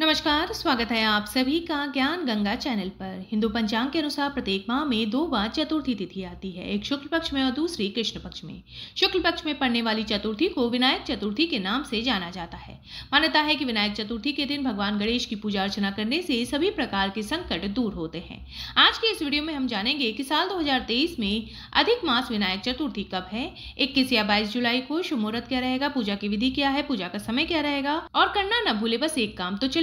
नमस्कार स्वागत है आप सभी का ज्ञान गंगा चैनल पर हिंदू पंचांग के अनुसार प्रत्येक माह में दो बार चतुर्थी तिथि आती है एक शुक्ल पक्ष में और दूसरी कृष्ण पक्ष में शुक्ल पक्ष में पड़ने वाली चतुर्थी को विनायक चतुर्थी के नाम से जाना जाता है मान्यता है कि विनायक चतुर्थी के दिन भगवान गणेश की पूजा अर्चना करने से सभी प्रकार के संकट दूर होते हैं आज के इस वीडियो में हम जानेंगे की साल दो में अधिक मास विनायक चतुर्थी कब है इक्कीस या बाईस जुलाई को शुभ मुहूर्त क्या रहेगा पूजा की विधि क्या है पूजा का समय क्या रहेगा और करना न भूले बस एक काम तो चले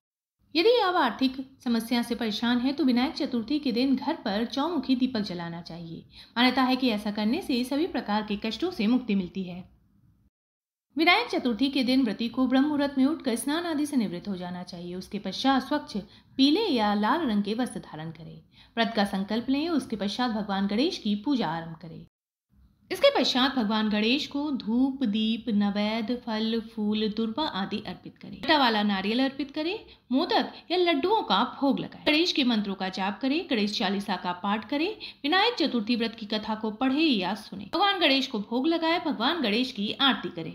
यदि आप आर्थिक समस्या से परेशान हैं तो विनायक चतुर्थी के दिन घर पर चौमुखी दीपक जलाना चाहिए मान्यता है कि ऐसा करने से सभी प्रकार के कष्टों से मुक्ति मिलती है विनायक चतुर्थी के दिन व्रति को ब्रह्म मुहूर्त में उठकर स्नान आदि से निवृत्त हो जाना चाहिए उसके पश्चात स्वच्छ पीले या लाल रंग के वस्त्र धारण करें व्रत का संकल्प लें उसके पश्चात भगवान गणेश की पूजा आरंभ करें इसके पश्चात भगवान गणेश को धूप दीप नवैद फल फूल दुर्वा आदि अर्पित करें आटा वाला नारियल अर्पित करें मोदक या लड्डुओं का भोग लगाएं गणेश के मंत्रों का जाप करें गणेश चालीसा का पाठ करें विनायक चतुर्थी व्रत की कथा को पढ़े या सुने भगवान गणेश को भोग लगाए भगवान गणेश की आरती करें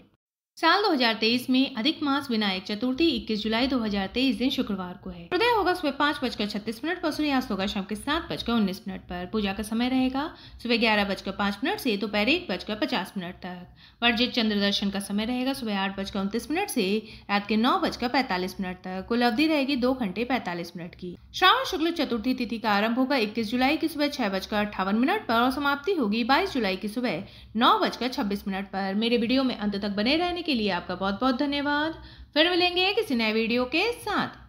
साल 2023 में अधिक मास विनायक चतुर्थी 21 जुलाई 2023 दिन शुक्रवार को है हृदय होगा सुबह पाँच बजकर छत्तीस मिनट पर सूर्यास्त होगा शाम के सात बजकर उन्नीस मिनट पर पूजा का समय रहेगा सुबह ग्यारह बजकर पाँच मिनट से दोपहर एक बजकर पचास मिनट तक वर्जित चंद्र दर्शन का समय रहेगा सुबह आठ बजकर उनतीस मिनट से रात के नौ बजकर पैंतालीस मिनट तक कुल अवधि रहेगी दो घंटे पैंतालीस मिनट की श्रावण शुक्ल चतुर्थी तिथि का आरंभ होगा इक्कीस जुलाई की सुबह छह बजकर अट्ठावन मिनट पर और समाप्ति होगी बाईस जुलाई की सुबह नौ बजकर छब्बीस मिनट पर मेरे वीडियो में अंत तक बने रहने के लिए आपका बहुत बहुत धन्यवाद फिर मिलेंगे किसी नए वीडियो के साथ